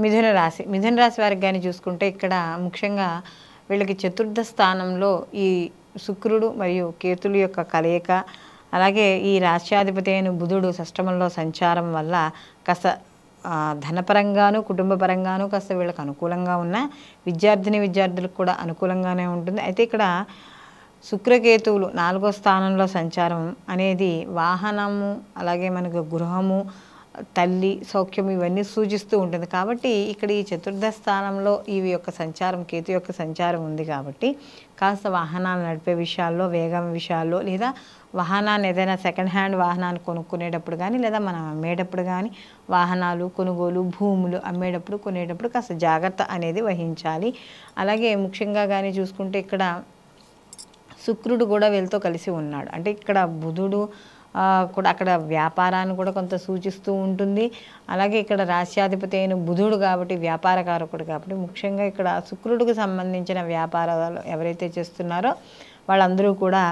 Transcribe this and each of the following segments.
మిథున రాశి మిథున రాశి వారికి కానీ చూసుకుంటే ఇక్కడ ముఖ్యంగా వీళ్ళకి చతుర్థ స్థానంలో ఈ శుక్రుడు మరియు కేతులు యొక్క కలయిక అలాగే ఈ రాష్ట్రాధిపతి అయిన బుధుడు సష్టమంలో సంచారం వల్ల కాస్త ధనపరంగాను కుటుంబపరంగాను కాస్త వీళ్ళకి అనుకూలంగా ఉన్న విద్యార్థిని విద్యార్థులకు కూడా అనుకూలంగానే ఉంటుంది అయితే ఇక్కడ శుక్రకేతువులు నాలుగో స్థానంలో సంచారం అనేది వాహనము అలాగే మనకు గృహము తల్లి సౌఖ్యం ఇవన్నీ సూచిస్తూ ఉంటుంది కాబట్టి ఇక్కడ ఈ చతుర్థ స్థానంలో ఇవి యొక్క సంచారం కేతు యొక్క సంచారం ఉంది కాబట్టి కాస్త వాహనాలు నడిపే విషయాల్లో వేగం విషయాల్లో లేదా వాహనాన్ని ఏదైనా సెకండ్ హ్యాండ్ వాహనాన్ని కొనుక్కునేటప్పుడు కానీ లేదా మనం అమ్మేటప్పుడు కానీ వాహనాలు కొనుగోలు భూములు అమ్మేటప్పుడు కొనేటప్పుడు కాస్త జాగ్రత్త అనేది వహించాలి అలాగే ముఖ్యంగా కానీ చూసుకుంటే ఇక్కడ శుక్రుడు కూడా వీళ్ళతో కలిసి ఉన్నాడు అంటే ఇక్కడ బుధుడు కూడా అక్కడ వ్యాపారాన్ని కూడా కొంత సూచిస్తూ ఉంటుంది అలాగే ఇక్కడ రాష్ట్రాధిపతి అయిన బుధుడు కాబట్టి వ్యాపారకారకుడు కాబట్టి ముఖ్యంగా ఇక్కడ శుక్రుడికి సంబంధించిన వ్యాపారాలు ఎవరైతే చేస్తున్నారో వాళ్ళందరూ కూడా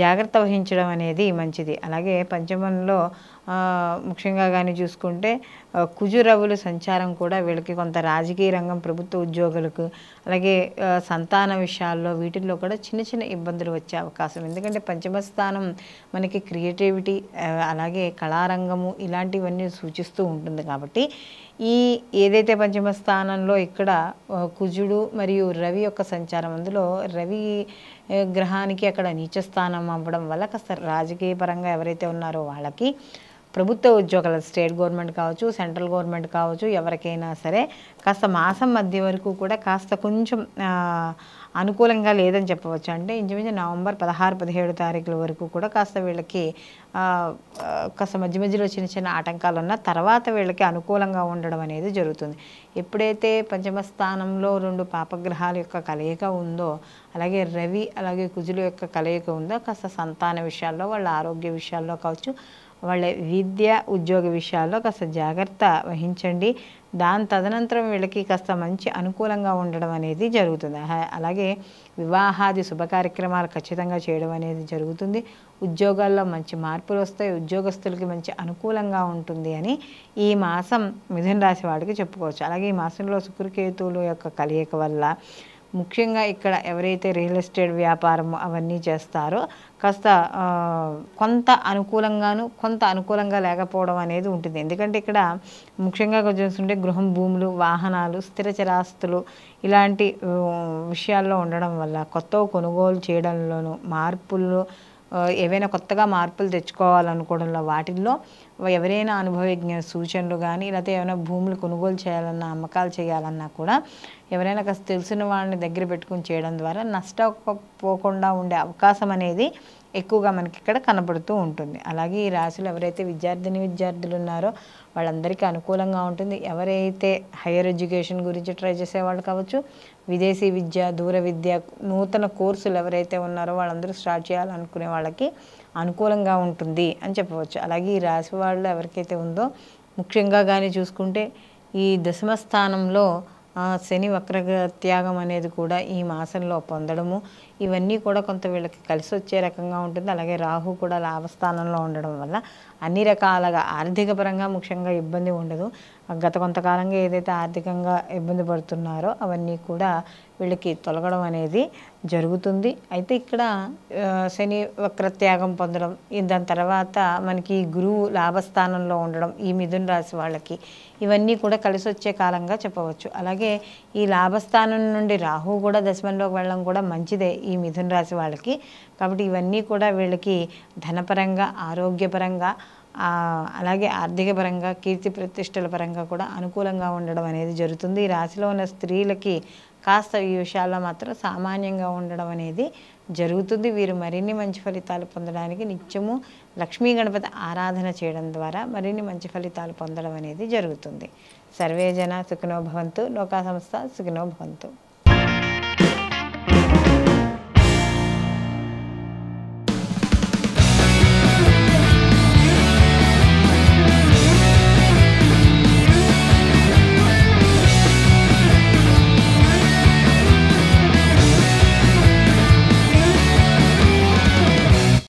జాగ్రత్త వహించడం అనేది మంచిది అలాగే పంచమంలో ముఖ్యంగా కానీ చూసుకుంటే కుజురవుల సంచారం కూడా వీళ్ళకి కొంత రాజకీయ రంగం ప్రభుత్వ ఉద్యోగులకు అలాగే సంతాన విషయాల్లో వీటిల్లో కూడా చిన్న చిన్న ఇబ్బందులు వచ్చే అవకాశం ఎందుకంటే పంచమ స్థానం మనకి క్రియేటివిటీ అలాగే కళారంగము ఇలాంటివన్నీ సూచిస్తూ ఉంటుంది కాబట్టి ఈ ఏదైతే పంచమ స్థానంలో ఇక్కడ కుజుడు మరియు రవి యొక్క సంచారం అందులో రవి గ్రహానికి అక్కడ నీచ స్థానం అవ్వడం వల్ల కాస్త రాజకీయ పరంగా ఎవరైతే ఉన్నారో వాళ్ళకి ప్రభుత్వ ఉద్యోగాలు స్టేట్ గవర్నమెంట్ కావచ్చు సెంట్రల్ గవర్నమెంట్ కావచ్చు ఎవరికైనా సరే కాస్త మాసం మధ్య వరకు కూడా కాస్త కొంచెం అనుకూలంగా లేదని చెప్పవచ్చు అంటే ఇంచుమించు నవంబర్ పదహారు పదిహేడు తారీఖుల వరకు కూడా కాస్త వీళ్ళకి కాస్త మధ్య మధ్యలో చిన్న చిన్న ఆటంకాలు ఉన్న తర్వాత వీళ్ళకి అనుకూలంగా ఉండడం అనేది జరుగుతుంది ఎప్పుడైతే పంచమ స్థానంలో రెండు పాపగ్రహాల యొక్క కలయిక ఉందో అలాగే రవి అలాగే కుజుల యొక్క కలయిక ఉందో కాస్త సంతాన విషయాల్లో వాళ్ళ ఆరోగ్య విషయాల్లో కావచ్చు వాళ్ళ విద్య ఉద్యోగ విషయాల్లో కాస్త జాగ్రత్త వహించండి దాని తదనంతరం వీళ్ళకి కాస్త మంచి అనుకూలంగా ఉండడం అనేది జరుగుతుంది అలాగే వివాహాది శుభ కార్యక్రమాలు ఖచ్చితంగా చేయడం అనేది జరుగుతుంది ఉద్యోగాల్లో మంచి మార్పులు వస్తాయి ఉద్యోగస్తులకి మంచి అనుకూలంగా ఉంటుంది అని ఈ మాసం మిథున రాశి వాడికి చెప్పుకోవచ్చు అలాగే ఈ మాసంలో శుక్రకేతువుల యొక్క కలయిక వల్ల ముఖ్యంగా ఇక్కడ ఎవరైతే రియల్ ఎస్టేట్ వ్యాపారము అవన్నీ చేస్తారో కాస్త కొంత అనుకూలంగాను కొంత అనుకూలంగా లేకపోవడం అనేది ఉంటుంది ఎందుకంటే ఇక్కడ ముఖ్యంగా చూస్తుంటే గృహం భూములు వాహనాలు స్థిర చరాస్తులు ఇలాంటి విషయాల్లో ఉండడం వల్ల కొత్త కొనుగోలు చేయడంలోనూ మార్పులు ఏవైనా కొత్తగా మార్పులు తెచ్చుకోవాలనుకోవడంలో వాటిల్లో ఎవరైనా అనుభవజ్ఞ సూచనలు కానీ లేకపోతే ఏమైనా భూములు కొనుగోలు చేయాలన్నా అమ్మకాలు చేయాలన్నా కూడా ఎవరైనా కాస్త తెలిసిన వాళ్ళని దగ్గర పెట్టుకుని చేయడం ద్వారా నష్టపోకుండా ఉండే అవకాశం అనేది ఎక్కువగా మనకి ఇక్కడ కనబడుతూ ఉంటుంది అలాగే ఈ రాశులు ఎవరైతే విద్యార్థిని విద్యార్థులు ఉన్నారో వాళ్ళందరికీ అనుకూలంగా ఉంటుంది ఎవరైతే హైయర్ ఎడ్యుకేషన్ గురించి ట్రై చేసేవాళ్ళు కావచ్చు విదేశీ విద్య దూర విద్య నూతన కోర్సులు ఎవరైతే ఉన్నారో వాళ్ళందరూ స్టార్ట్ చేయాలనుకునే వాళ్ళకి అనుకూలంగా ఉంటుంది అని చెప్పవచ్చు అలాగే ఈ రాశి వాళ్ళు ఎవరికైతే ఉందో ముఖ్యంగా కానీ చూసుకుంటే ఈ దశమ స్థానంలో శని వక్రత్యాగం అనేది కూడా ఈ మాసంలో పొందడము ఇవన్నీ కూడా కొంత వీళ్ళకి కలిసి వచ్చే రకంగా ఉంటుంది అలాగే రాహు కూడా లాభస్థానంలో ఉండడం వల్ల అన్ని రకాలుగా ఆర్థికపరంగా ముఖ్యంగా ఇబ్బంది ఉండదు గత కొంతకాలంగా ఏదైతే ఆర్థికంగా ఇబ్బంది పడుతున్నారో అవన్నీ కూడా వీళ్ళకి తొలగడం అనేది జరుగుతుంది అయితే ఇక్కడ శని వక్రత్యాగం పొందడం దాని తర్వాత మనకి గురువు లాభస్థానంలో ఉండడం ఈ మిథున రాశి వాళ్ళకి ఇవన్నీ కూడా కలిసి వచ్చే కాలంగా చెప్పవచ్చు అలాగే ఈ లాభస్థానం నుండి రాహు కూడా దశమంలోకి వెళ్ళడం కూడా మంచిదే ఈ మిథున రాశి వాళ్ళకి కాబట్టి ఇవన్నీ కూడా వీళ్ళకి ధనపరంగా ఆరోగ్యపరంగా అలాగే ఆర్థిక పరంగా కీర్తి ప్రతిష్టల పరంగా కూడా అనుకూలంగా ఉండడం అనేది జరుగుతుంది ఈ రాశిలో ఉన్న స్త్రీలకి కాస్త ఈ విషయాల్లో మాత్రం సామాన్యంగా ఉండడం అనేది జరుగుతుంది వీరు మరిన్ని మంచి ఫలితాలు పొందడానికి నిత్యము లక్ష్మీ గణపతి ఆరాధన చేయడం ద్వారా మరిన్ని మంచి ఫలితాలు పొందడం అనేది జరుగుతుంది సర్వేజన సుఖనోభవంతు లోకా సంస్థ సుఖనోభవంతు